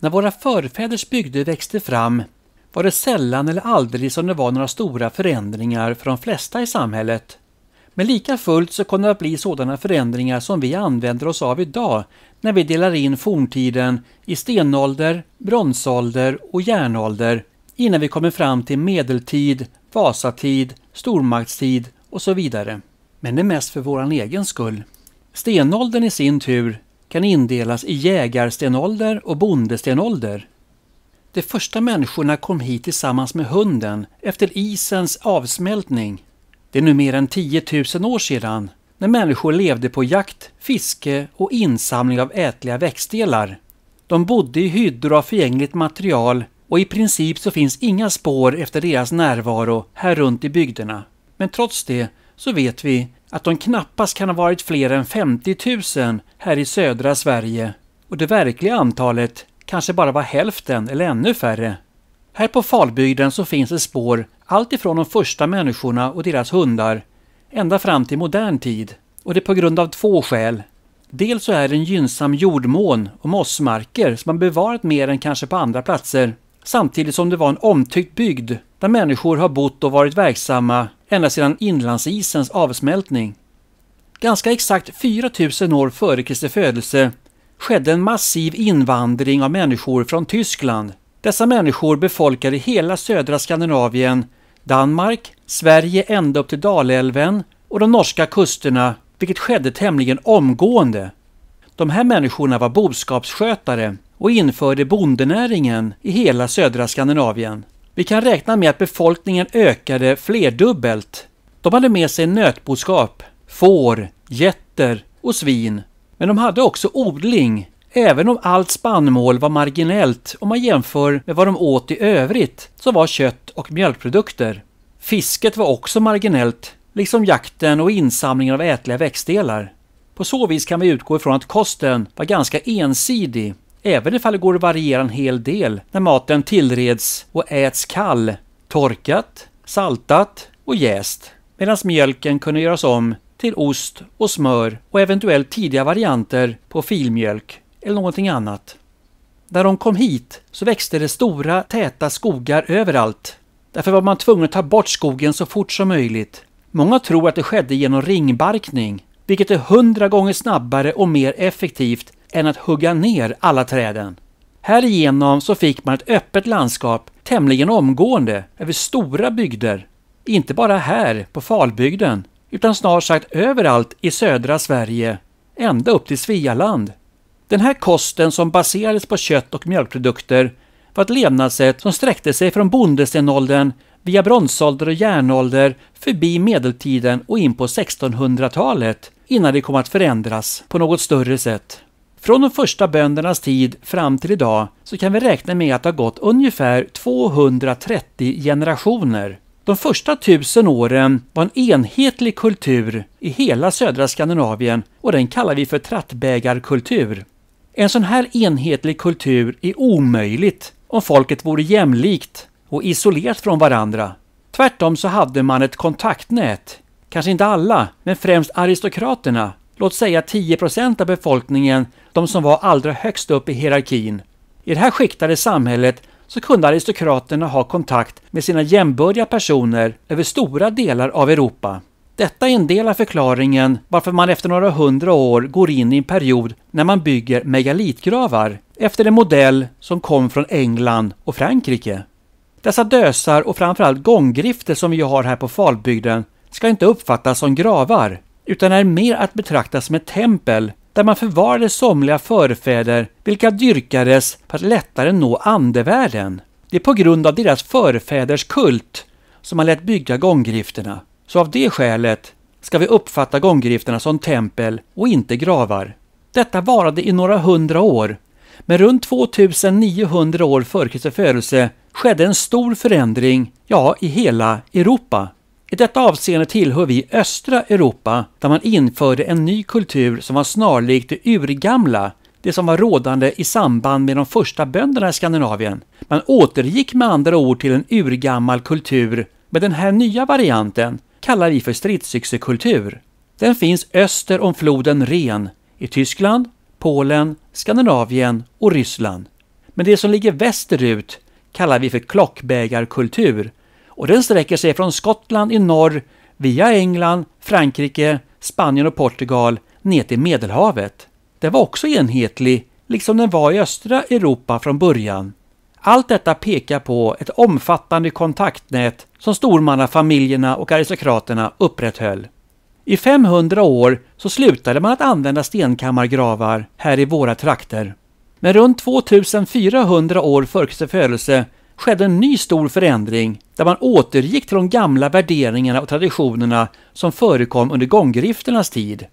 När våra förfäders bygder växte fram var det sällan eller aldrig som det var några stora förändringar för de flesta i samhället. Men lika fullt så kommer det att bli sådana förändringar som vi använder oss av idag när vi delar in forntiden i stenålder, bronsålder och järnålder innan vi kommer fram till medeltid, vasatid, stormaktstid och så vidare. Men det är mest för vår egen skull. Stenåldern i sin tur kan indelas i jägarstenålder och bondestenålder. De första människorna kom hit tillsammans med hunden efter isens avsmältning. Det är nu mer än 10 000 år sedan när människor levde på jakt, fiske och insamling av ätliga växtdelar. De bodde i hyddor av förgängligt material och i princip så finns inga spår efter deras närvaro här runt i bygderna. Men trots det så vet vi att de knappast kan ha varit fler än 50 000 här i södra Sverige och det verkliga antalet kanske bara var hälften eller ännu färre. Här på Falbygden så finns det spår alltifrån de första människorna och deras hundar ända fram till modern tid och det på grund av två skäl. Dels så är det en gynnsam jordmån och mossmarker som man bevarat mer än kanske på andra platser samtidigt som det var en omtyckt bygd där människor har bott och varit verksamma ända sedan inlandsisens avsmältning. Ganska exakt 4000 år före Kristi födelse skedde en massiv invandring av människor från Tyskland. Dessa människor befolkade hela södra Skandinavien, Danmark, Sverige ända upp till Dalälven och de norska kusterna, vilket skedde tämligen omgående. De här människorna var boskapsskötare och införde bondenäringen i hela södra Skandinavien. Vi kan räkna med att befolkningen ökade flerdubbelt. De hade med sig nötboskap, får, getter och svin. Men de hade också odling, även om allt spannmål var marginellt om man jämför med vad de åt i övrigt som var kött och mjölkprodukter. Fisket var också marginellt, liksom jakten och insamlingen av ätliga växtdelar. På så vis kan vi utgå ifrån att kosten var ganska ensidig även ifall det går att variera en hel del när maten tillreds och äts kall, torkat, saltat och jäst, medan mjölken kunde göras om till ost och smör och eventuellt tidiga varianter på filmjölk eller någonting annat. När de kom hit så växte det stora täta skogar överallt. Därför var man tvungen att ta bort skogen så fort som möjligt. Många tror att det skedde genom ringbarkning, vilket är hundra gånger snabbare och mer effektivt än att hugga ner alla träden. Härigenom så fick man ett öppet landskap tämligen omgående över stora bygder. Inte bara här på Falbygden utan snart sagt överallt i södra Sverige, ända upp till Svealand. Den här kosten som baserades på kött och mjölkprodukter var ett levnadssätt som sträckte sig från bondestenåldern via bronsålder och järnålder förbi medeltiden och in på 1600-talet innan det kom att förändras på något större sätt. Från de första böndernas tid fram till idag så kan vi räkna med att det har gått ungefär 230 generationer. De första tusen åren var en enhetlig kultur i hela södra Skandinavien och den kallar vi för trattbägarkultur. En sån här enhetlig kultur är omöjligt om folket vore jämlikt och isolerat från varandra. Tvärtom så hade man ett kontaktnät. Kanske inte alla, men främst aristokraterna. Låt säga 10 av befolkningen, de som var allra högst upp i hierarkin. I det här skiktade samhället så kunde aristokraterna ha kontakt med sina jämbördiga personer över stora delar av Europa. Detta är en del av förklaringen varför man efter några hundra år går in i en period när man bygger megalitgravar efter en modell som kom från England och Frankrike. Dessa dösar och framförallt gånggrifter som vi har här på Falbygden ska inte uppfattas som gravar, utan är mer att betrakta som ett tempel där man förvarade somliga förfäder vilka dyrkades för att lättare nå andevärlden. Det är på grund av deras förfäders kult som man lät bygga gånggrifterna. Så av det skälet ska vi uppfatta gånggrifterna som tempel och inte gravar. Detta varade i några hundra år men runt 2900 år före Kristi födelse skedde en stor förändring, ja, i hela Europa. I detta avseende tillhör vi östra Europa där man införde en ny kultur som var snarlik det urgamla, det som var rådande i samband med de första bönderna i Skandinavien. Man återgick med andra ord till en urgammal kultur, men den här nya varianten kallar vi för stridsyxekultur. Den finns öster om floden Ren, i Tyskland, Polen, Skandinavien och Ryssland. Men det som ligger västerut kallar vi för klockbägarkultur och den sträcker sig från Skottland i norr via England, Frankrike, Spanien och Portugal ner till Medelhavet. Den var också enhetlig, liksom den var i östra Europa från början. Allt detta pekar på ett omfattande kontaktnät som stormannafamiljerna och aristokraterna upprätthöll. I 500 år så slutade man att använda stenkammargravar här i våra trakter. Men runt 2400 år före Kristi födelse skedde en ny stor förändring där man återgick till de gamla värderingarna och traditionerna som förekom under gånggrifternas tid.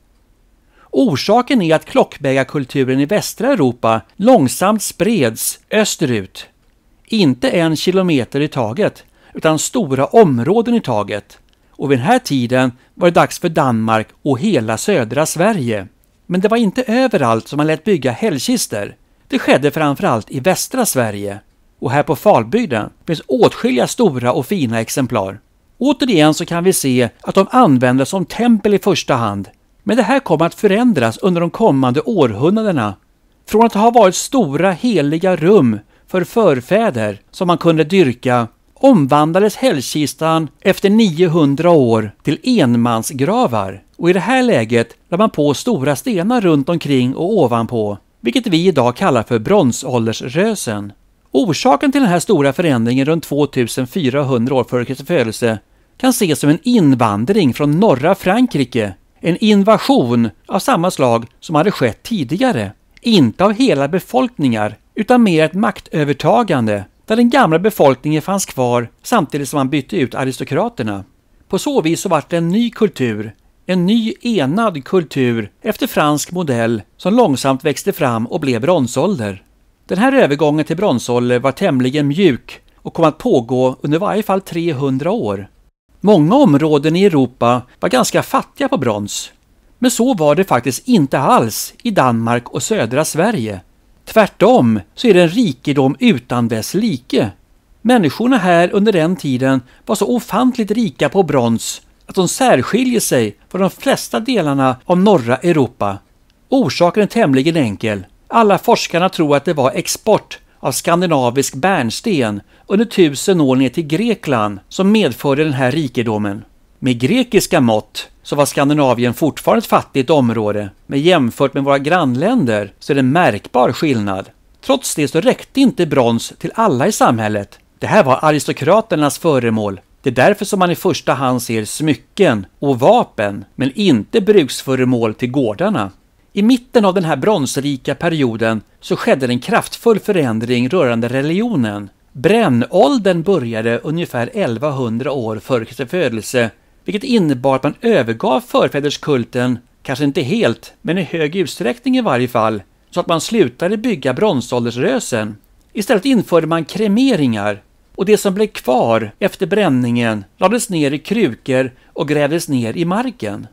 Orsaken är att klockbägarkulturen i västra Europa långsamt spreds österut. Inte en kilometer i taget, utan stora områden i taget och vid den här tiden var det dags för Danmark och hela södra Sverige. Men det var inte överallt som man lät bygga hällkister. Det skedde framförallt i västra Sverige och här på Falbygden finns åtskilliga stora och fina exemplar. Återigen så kan vi se att de användes som tempel i första hand, men det här kommer att förändras under de kommande århundradena. Från att ha varit stora heliga rum för förfäder som man kunde dyrka omvandlades hällkistan efter 900 år till enmansgravar och i det här läget lade man på stora stenar runt omkring och ovanpå, vilket vi idag kallar för bronsåldersrösen. Orsaken till den här stora förändringen runt 2400 år före Kristi födelse kan ses som en invandring från norra Frankrike, en invasion av samma slag som hade skett tidigare. Inte av hela befolkningar, utan mer ett maktövertagande där den gamla befolkningen fanns kvar samtidigt som man bytte ut aristokraterna. På så vis så vart det en ny kultur, en ny enad kultur efter fransk modell som långsamt växte fram och blev bronsålder. Den här övergången till bronsålder var tämligen mjuk och kom att pågå under varje fall 300 år. Många områden i Europa var ganska fattiga på brons. Men så var det faktiskt inte alls i Danmark och södra Sverige. Tvärtom så är det en rikedom utan dess like. Människorna här under den tiden var så ofantligt rika på brons att de särskiljer sig från de flesta delarna av norra Europa. Orsaken är tämligen enkel. Alla forskarna tror att det var export av skandinavisk bärnsten under tusen år ner till Grekland som medförde den här rikedomen. Med grekiska mått så var Skandinavien fortfarande ett fattigt område, men jämfört med våra grannländer så är det en märkbar skillnad. Trots det så räckte inte brons till alla i samhället. Det här var aristokraternas föremål. Det är därför som man i första hand ser smycken och vapen, men inte bruksföremål till gårdarna. I mitten av den här bronsrika perioden så skedde en kraftfull förändring rörande religionen. Brännåldern började ungefär 1100 år före Kristi födelse vilket innebar att man övergav förfäderskulten, kanske inte helt, men i hög utsträckning i varje fall, så att man slutade bygga bronsåldersrösen. Istället införde man kremeringar och det som blev kvar efter bränningen lades ner i krukor och grävdes ner i marken.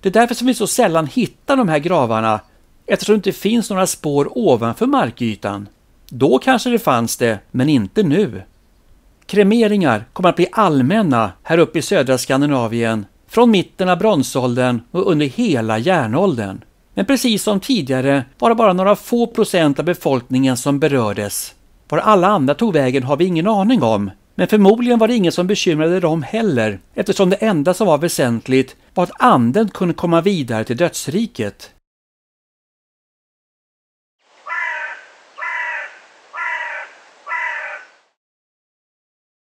Det är därför som vi så sällan hittar de här gravarna eftersom det inte finns några spår ovanför markytan. Då kanske det fanns det, men inte nu. Kremeringar kommer att bli allmänna här uppe i södra Skandinavien från mitten av bronsåldern och under hela järnåldern. Men precis som tidigare var det bara några få procent av befolkningen som berördes. Var alla andra tog vägen har vi ingen aning om, men förmodligen var det ingen som bekymrade dem heller eftersom det enda som var väsentligt var att anden kunde komma vidare till dödsriket.